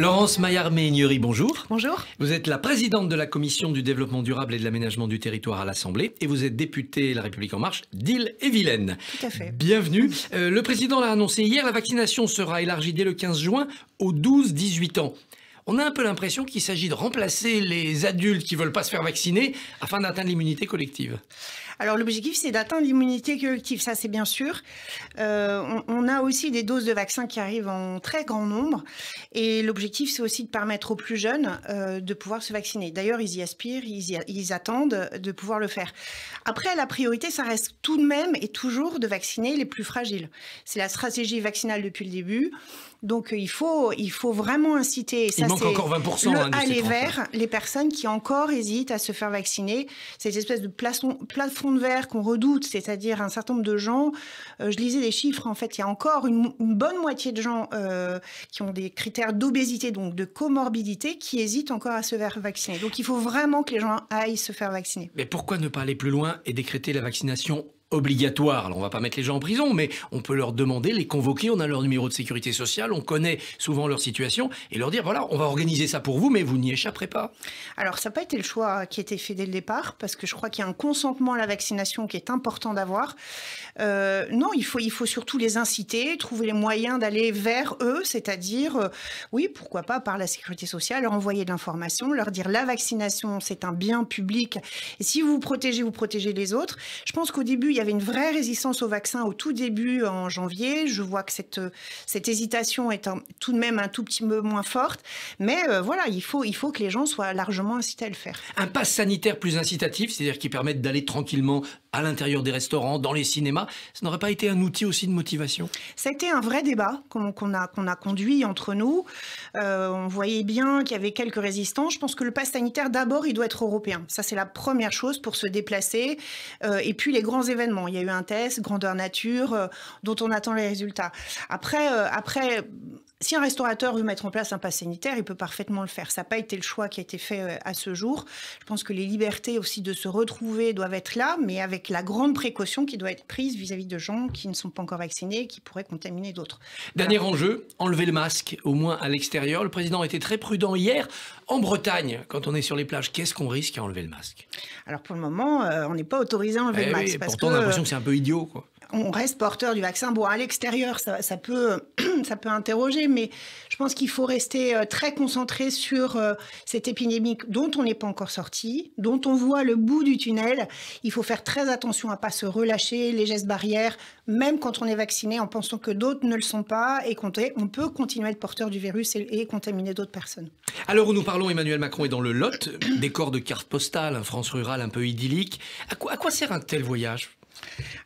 Laurence maillard bonjour. Bonjour. Vous êtes la présidente de la Commission du développement durable et de l'aménagement du territoire à l'Assemblée et vous êtes députée La République En Marche d'Ille-et-Vilaine. Tout à fait. Bienvenue. Euh, le président l'a annoncé hier, la vaccination sera élargie dès le 15 juin aux 12-18 ans. On a un peu l'impression qu'il s'agit de remplacer les adultes qui veulent pas se faire vacciner afin d'atteindre l'immunité collective. Alors l'objectif, c'est d'atteindre l'immunité collective, ça c'est bien sûr. Euh, on, a aussi des doses de vaccins qui arrivent en très grand nombre. Et l'objectif, c'est aussi de permettre aux plus jeunes euh, de pouvoir se vacciner. D'ailleurs, ils y aspirent, ils, attendent de pouvoir le faire. Après, la priorité, ça reste tout de même et toujours de vacciner les plus fragiles. C'est la stratégie vaccinale depuis le début. Donc euh, il faut, vraiment inciter. il manque encore 20% hein, le, à vers les personnes qui encore hésitent à se faire vacciner. Cette espèce de plafond de verre qu'on redoute, c'est-à-dire un certain nombre de gens, euh, je lisais des chiffres, en fait, il y a encore une, bonne moitié de gens euh, qui ont des critères d'obésité, donc de comorbidité, qui hésitent encore à se faire vacciner. Donc il faut vraiment que les gens aillent se faire vacciner. Mais pourquoi ne pas aller plus loin et décréter la vaccination obligatoire. Alors on va pas mettre les gens en prison, mais on peut leur demander, les convoquer, on a leur numéro de sécurité sociale, on connaît souvent leur situation, et leur dire, voilà, on va organiser ça pour vous, mais vous n'y échapperez pas. Alors ça n'a pas été le choix qui a été fait dès le départ, parce que je crois qu'il y a un consentement à la vaccination qui est important d'avoir. Euh, non, il faut, il faut surtout les inciter, trouver les moyens d'aller vers eux, c'est-à-dire, euh, oui, pourquoi pas par la sécurité sociale, leur envoyer de l'information, leur dire la vaccination, c'est un bien public, et si vous vous protégez, vous protégez les autres. Je pense qu'au début, il y avait une vraie résistance au vaccin au tout début euh, en janvier. Je vois que cette, euh, cette hésitation est tout de même un tout petit peu moins forte. Mais euh, voilà, il faut, il faut que les gens soient largement incités à le faire. Un pass sanitaire plus incitatif, c'est-à-dire qui permette d'aller tranquillement à l'intérieur des restaurants, dans les cinémas, ça n'aurait pas été un outil aussi de motivation Ça a été un vrai débat qu'on a, qu'on a, conduit entre nous. Euh, on voyait bien qu'il y avait quelques résistances. Je pense que le pass sanitaire, d'abord, il doit être européen. Ça, c'est la première chose pour se déplacer. Euh, et puis les grands événements. Il y a eu un test, grandeur nature, euh, dont on attend les résultats. Après, après si un restaurateur veut mettre en place un pass sanitaire, il peut parfaitement le faire. Ça n'a pas été le choix qui a été fait euh, à ce jour. Je pense que les libertés aussi de se retrouver doivent être là, mais avec la grande précaution qui doit être prise vis-à-vis de gens qui ne sont pas encore vaccinés et qui pourraient contaminer d'autres. Dernier enjeu, enlever le masque, au moins à l'extérieur. Le président était très prudent hier. En Bretagne, quand on est sur les plages, qu'est-ce qu'on risque à enlever le masque Alors pour le moment, euh, on n'est pas autorisé à enlever eh le masque. pourtant, on a l'impression que c'est un peu idiot. Quoi on reste porteur du vaccin. Bon, à l'extérieur, ça, peut, ça peut interroger, mais je pense qu'il faut rester euh, très concentré sur euh, cette épidémie dont on n'est pas encore sorti, dont on voit le bout du tunnel. Il faut faire très attention à pas se relâcher, les gestes barrières, même quand on est vacciné, en pensant que d'autres ne le sont pas et qu'on peut continuer à être porteur du virus et, contaminer d'autres personnes. Alors où nous parlons, Emmanuel Macron est dans le Lot, décor de carte postale, France rurale un peu idyllique. à quoi sert un tel voyage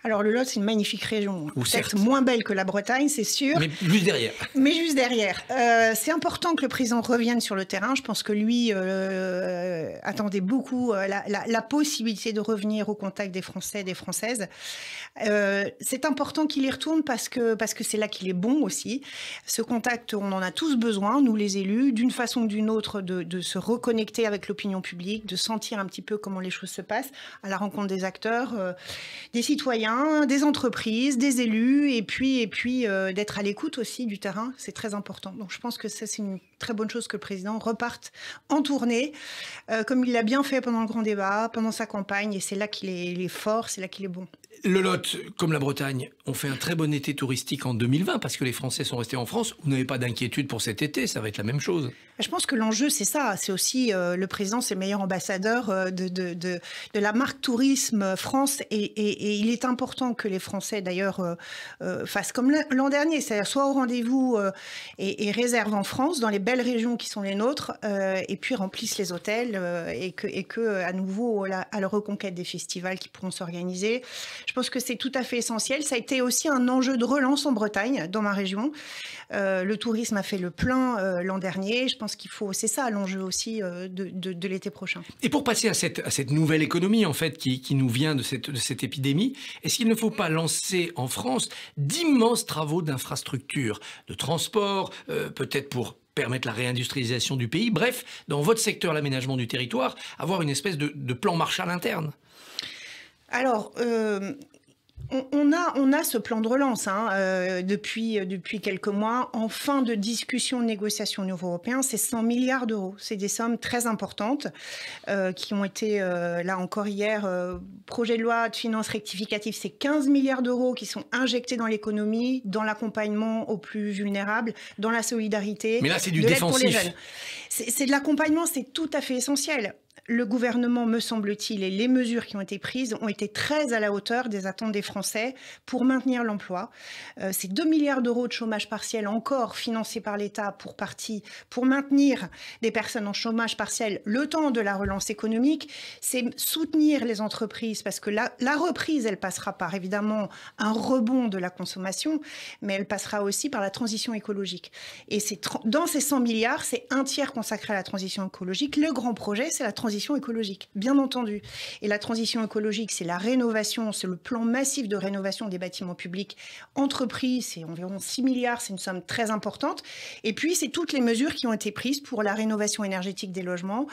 alors le Lot, c'est une magnifique région. Peut-être moins belle que la Bretagne, c'est sûr. Mais juste derrière. Mais juste derrière. Euh, c'est important que le président revienne sur le terrain. Je pense que lui euh, attendait beaucoup euh, la, possibilité de revenir au contact des Français, et des Françaises. c'est important qu'il y retourne parce que parce que c'est là qu'il est bon aussi. Ce contact, on en a tous besoin, nous les élus, d'une façon ou d'une autre, de se reconnecter avec l'opinion publique, de sentir un petit peu comment les choses se passent, à la rencontre des acteurs des citoyens, des entreprises, des élus, et puis, et puis euh, d'être à l'écoute aussi du terrain, c'est très important. Donc je pense que ça, c'est une très bonne chose que le président reparte en tournée, euh, comme il l'a bien fait pendant le grand débat, pendant sa campagne, et c'est là qu'il est, fort, c'est là qu'il est bon. Le Lot, comme la Bretagne, ont fait un très bon été touristique en 2020 parce que les Français sont restés en France. Vous n'avez pas d'inquiétude pour cet été, ça va être la même chose. Je pense que l'enjeu, c'est ça. C'est aussi euh, le président, c'est le meilleur ambassadeur euh, de, la marque Tourisme France, et, il est important que les Français, d'ailleurs, fassent comme l'an dernier, c'est-à-dire soit au rendez-vous et, et réservent en France dans les belles régions qui sont les nôtres euh, et puis remplissent les hôtels euh, et que, et que euh, à nouveau à la reconquête des festivals qui pourront s'organiser. Je pense que c'est tout à fait essentiel. Ça a été aussi un enjeu de relance en Bretagne, dans ma région. le tourisme a fait le plein l'an dernier. Je pense qu'il faut, c'est ça l'enjeu aussi de, de, de l'été prochain. Et pour passer à cette, à cette nouvelle économie en fait qui, qui nous vient de cette, de cette épidémie, est-ce qu'il ne faut pas lancer en France d'immenses travaux d'infrastructure, de transport, peut-être pour permettre la réindustrialisation du pays. Bref, dans votre secteur, l'aménagement du territoire, avoir une espèce de, plan Marshall interne. Alors, euh, on a, ce plan de relance hein, euh, depuis, euh, depuis quelques mois. En fin de discussion, de négociation au niveau européen, c'est 100 milliards d'euros. C'est des sommes très importantes euh, qui ont été, là encore hier, projet de loi de finances rectificative, c'est 15 milliards d'euros qui sont injectés dans l'économie, dans l'accompagnement aux plus vulnérables, dans la solidarité. Mais là, c'est du défensif. C'est de l'accompagnement, c'est tout à fait essentiel le gouvernement, me semble-t-il, et les mesures qui ont été prises ont été très à la hauteur des attentes des Français pour maintenir l'emploi. Euh, ces 2 milliards d'euros de chômage partiel encore financés par l'État pour partie pour maintenir des personnes en chômage partiel le temps de la relance économique. C'est soutenir les entreprises parce que la, reprise, elle passera par évidemment un rebond de la consommation, mais elle passera aussi par la transition écologique. Et dans ces 100 milliards, c'est un tiers consacré à la transition écologique. Le grand projet, c'est la transition transition écologique, bien entendu. Et la transition écologique, c'est la rénovation, c'est le plan massif de rénovation des bâtiments publics entrepris, c'est environ 6 milliards, c'est une somme très importante. Et puis, c'est toutes les mesures qui ont été prises pour la rénovation énergétique des logements.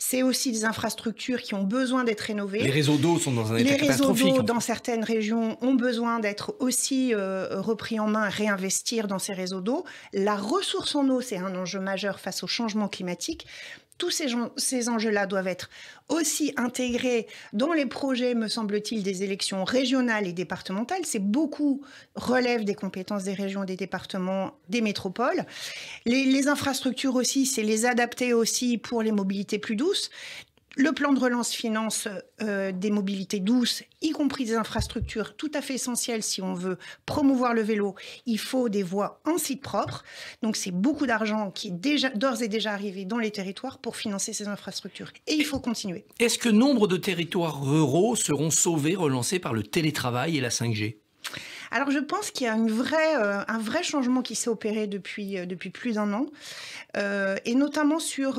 C'est aussi des infrastructures qui ont besoin d'être rénovées. Les réseaux d'eau sont dans un état Les réseaux d'eau dans certaines régions ont besoin d'être aussi euh, repris en main, réinvestir dans ces réseaux d'eau. La ressource en eau, c'est un enjeu majeur face au changement climatique tous ces, enjeux-là doivent être aussi intégrés dans les projets, me semble-t-il, des élections régionales et départementales. C'est beaucoup relève des compétences des régions, des départements, des métropoles. Les, les infrastructures aussi, c'est les adapter aussi pour les mobilités plus douces le plan de relance finance euh, des mobilités douces, y compris des infrastructures tout à fait essentielles si on veut promouvoir le vélo. Il faut des voies en site propre. Donc c'est beaucoup d'argent qui est d'ores et déjà arrivé dans les territoires pour financer ces infrastructures. Et il faut continuer. Est-ce que nombre de territoires ruraux seront sauvés, relancés par le télétravail et la 5G alors je pense qu'il y a une vraie, euh, un vrai changement qui s'est opéré depuis, euh, depuis plus d'un an, et notamment sur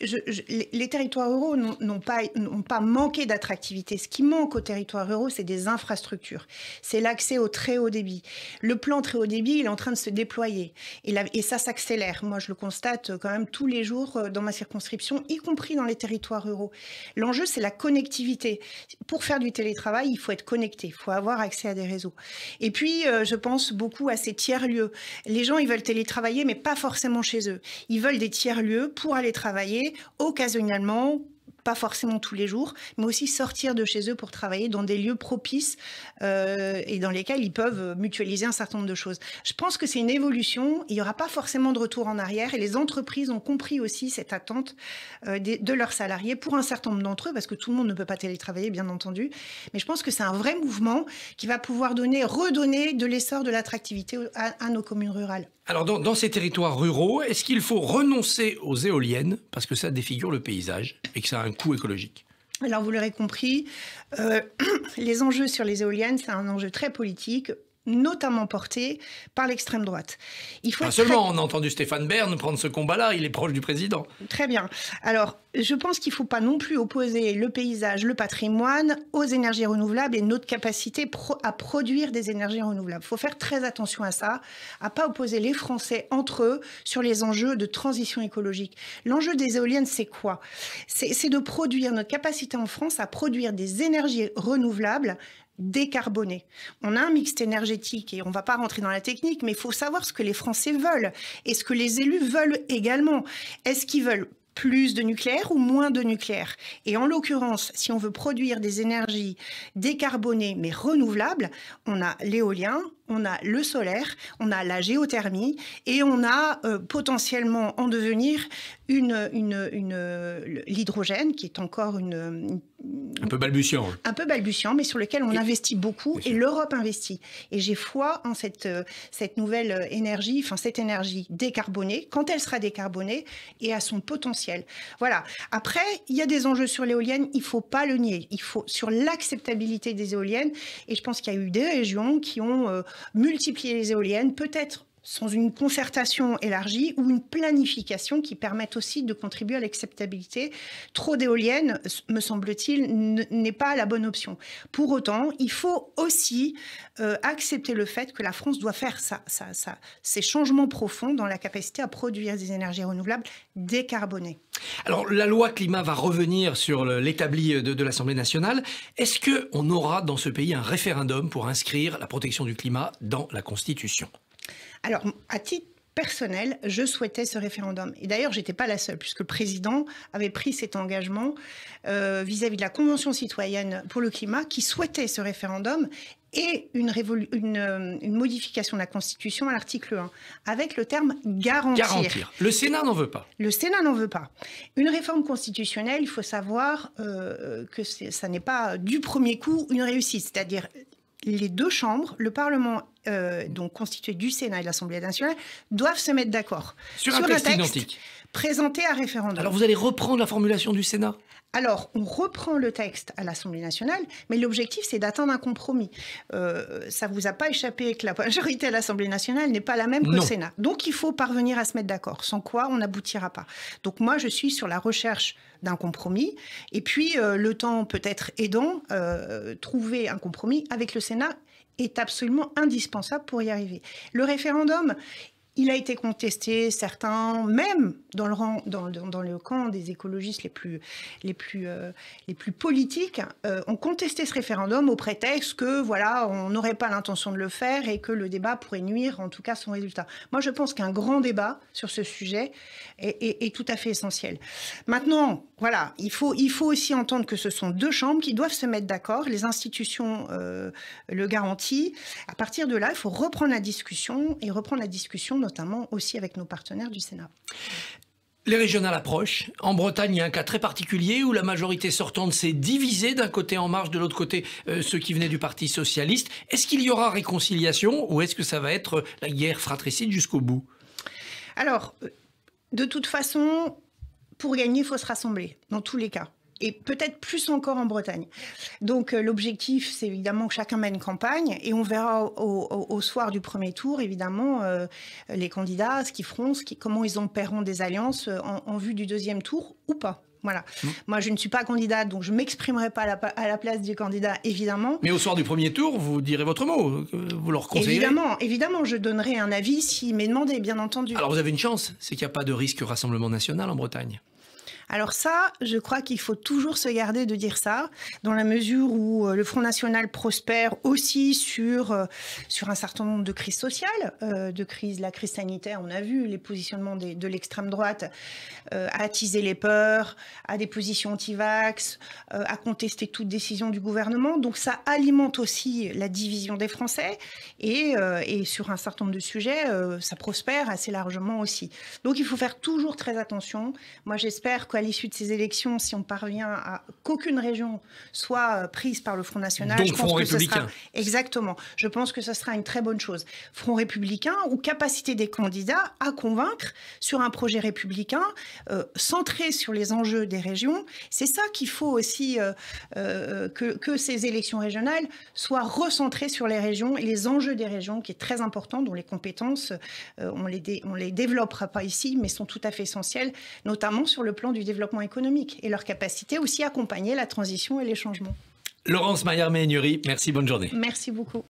les territoires ruraux n'ont pas, manqué d'attractivité. Ce qui manque aux territoires ruraux, c'est des infrastructures. C'est l'accès au très haut débit. Le plan très haut débit, il est en train de se déployer. Et, et ça s'accélère. Moi, je le constate euh, quand même tous les jours euh, dans ma circonscription, y compris dans les territoires ruraux. L'enjeu, c'est la connectivité. Pour faire du télétravail, il faut être connecté. Il faut avoir accès à des réseaux. Et puis, euh, je pense beaucoup à ces tiers-lieux. Les gens, ils veulent télétravailler, mais pas forcément chez eux. Ils veulent des tiers-lieux pour aller travailler occasionnellement pas forcément tous les jours, mais aussi sortir de chez eux pour travailler dans des lieux propices euh, et dans lesquels ils peuvent mutualiser un certain nombre de choses. Je pense que c'est une évolution, il n'y aura pas forcément de retour en arrière et les entreprises ont compris aussi cette attente euh, de, leurs salariés pour un certain nombre d'entre eux, parce que tout le monde ne peut pas télétravailler bien entendu, mais je pense que c'est un vrai mouvement qui va pouvoir donner, redonner de l'essor de l'attractivité à nos communes rurales. Alors, dans, ces territoires ruraux, est-ce qu'il faut renoncer aux éoliennes parce que ça défigure le paysage et que ça a un coût écologique alors vous l'aurez compris, euh, les enjeux sur les éoliennes, c'est un enjeu très politique notamment porté par l'extrême droite. Il faut Pas seulement, on a entendu Stéphane Bern prendre ce combat-là, il est proche du président. Très bien. Alors, je pense qu'il ne faut pas non plus opposer le paysage, le patrimoine aux énergies renouvelables et notre capacité à produire des énergies renouvelables. Il faut faire très attention à ça, à ne pas opposer les Français entre eux sur les enjeux de transition écologique. L'enjeu des éoliennes, c'est quoi C'est de produire notre capacité en France à produire des énergies renouvelables décarboner. On a un mixte énergétique et on ne va pas rentrer dans la technique, mais il faut savoir ce que les Français veulent et ce que les élus veulent également. Est-ce qu'ils veulent plus de nucléaire ou moins de nucléaire. Et en l'occurrence, si on veut produire des énergies décarbonées mais renouvelables, on a l'éolien, on a le solaire, on a la géothermie et on a euh, potentiellement en devenir une, une, euh, l'hydrogène qui est encore une, un peu balbutiant. Hein. Un peu balbutiant, mais sur lequel on investit beaucoup et l'Europe investit. Et j'ai foi en cette, euh, cette nouvelle énergie, enfin cette énergie décarbonée, quand elle sera décarbonée et à son potentiel. Voilà. Après, il y a des enjeux sur l'éolienne, il ne faut pas le nier. Il faut sur l'acceptabilité des éoliennes. Et je pense qu'il y a eu des régions qui ont multiplier les éoliennes, peut-être sans une concertation élargie ou une planification qui permette aussi de contribuer à l'acceptabilité. Trop d'éoliennes, me semble-t-il, n'est pas la bonne option. Pour autant, il faut aussi euh, accepter le fait que la France doit faire ça, ces changements profonds dans la capacité à produire des énergies renouvelables décarbonées. Alors la loi climat va revenir sur l'établi euh, de, de l'Assemblée nationale. Est-ce qu'on aura dans ce pays un référendum pour inscrire la protection du climat dans la Constitution alors, à titre personnel, je souhaitais ce référendum. Et d'ailleurs, j'étais pas la seule, puisque le président avait pris cet engagement euh, vis-à-vis de la Convention citoyenne pour le climat, qui souhaitait ce référendum et une, euh, modification de la Constitution à l'article 1, avec le terme garantir. Le Sénat n'en veut pas. Le Sénat n'en veut pas. Une réforme constitutionnelle, il faut savoir euh, que ce ça n'est pas du premier coup une réussite. C'est-à-dire, les deux chambres, le Parlement euh, donc constitués du Sénat et de l'Assemblée nationale, doivent se mettre d'accord sur, un texte, présenté à référendum. Alors vous allez reprendre la formulation du Sénat alors, on reprend le texte à l'Assemblée nationale, mais l'objectif, c'est d'atteindre un compromis. Euh, ça ne vous a pas échappé que la majorité à l'Assemblée nationale n'est pas la même qu'au Sénat. Donc, il faut parvenir à se mettre d'accord, sans quoi on n'aboutira pas. Donc, moi, je suis sur la recherche d'un compromis, et puis euh, le temps peut-être aidant, euh, trouver un compromis avec le Sénat est absolument indispensable pour y arriver. Le référendum, il a été contesté, certains, même dans le, rang, dans, le camp des écologistes les plus, les plus, euh, les plus politiques, euh, ont contesté ce référendum au prétexte que, voilà, on n'aurait pas l'intention de le faire et que le débat pourrait nuire, en tout cas, son résultat. Moi, je pense qu'un grand débat sur ce sujet est, tout à fait essentiel. Maintenant, voilà, il faut, il faut aussi entendre que ce sont deux chambres qui doivent se mettre d'accord, les institutions euh, le garantissent. À partir de là, il faut reprendre la discussion et reprendre la discussion dans notamment aussi avec nos partenaires du Sénat. Les régionales approchent. En Bretagne, il y a un cas très particulier où la majorité sortante s'est divisée d'un côté en marge, de l'autre côté euh, ceux qui venaient du Parti socialiste. Est-ce qu'il y aura réconciliation ou est-ce que ça va être euh, la guerre fratricide jusqu'au bout Alors, euh, de toute façon, pour gagner, il faut se rassembler, dans tous les cas et peut-être plus encore en Bretagne. Donc euh, l'objectif, c'est évidemment que chacun mène campagne et on verra au, soir du premier tour, évidemment, euh, les candidats, ce qu'ils feront, comment ils en paieront des alliances euh, en, vue du deuxième tour ou pas. Voilà. Mmh. Moi, je ne suis pas candidate, donc je ne m'exprimerai pas à la, place du candidat, évidemment. Mais au soir du premier tour, vous direz votre mot, vous leur conseillez. Évidemment, évidemment, je donnerai un avis s'il m'est demandé, bien entendu. Alors vous avez une chance, c'est qu'il n'y a pas de risque Rassemblement national en Bretagne. Alors ça, je crois qu'il faut toujours se garder de dire ça, dans la mesure où euh, le Front National prospère aussi sur, euh, sur un certain nombre de crises sociales, euh, de crises, la crise sanitaire, on a vu les positionnements de l'extrême droite attiser les peurs, à des positions anti-vax, à contester toute décision du gouvernement. Donc ça alimente aussi la division des Français et, et sur un certain nombre de sujets, ça prospère assez largement aussi. Donc il faut faire toujours très attention. Moi j'espère que à l'issue de ces élections, si on parvient à qu'aucune région soit euh, prise par le Front National, Donc, Front républicain. exactement. Je pense que ce sera une très bonne chose. Front républicain ou capacité des candidats à convaincre sur un projet républicain euh, centré sur les enjeux des régions. C'est ça qu'il faut aussi euh, que, ces élections régionales soient recentrées sur les régions et les enjeux des régions, qui est très important, dont les compétences, on les, on les développera pas ici, mais sont tout à fait essentielles, notamment sur le plan du développement économique et leur capacité aussi à accompagner la transition et les changements. Laurence Maillard-Ménurie, merci, bonne journée. Merci beaucoup.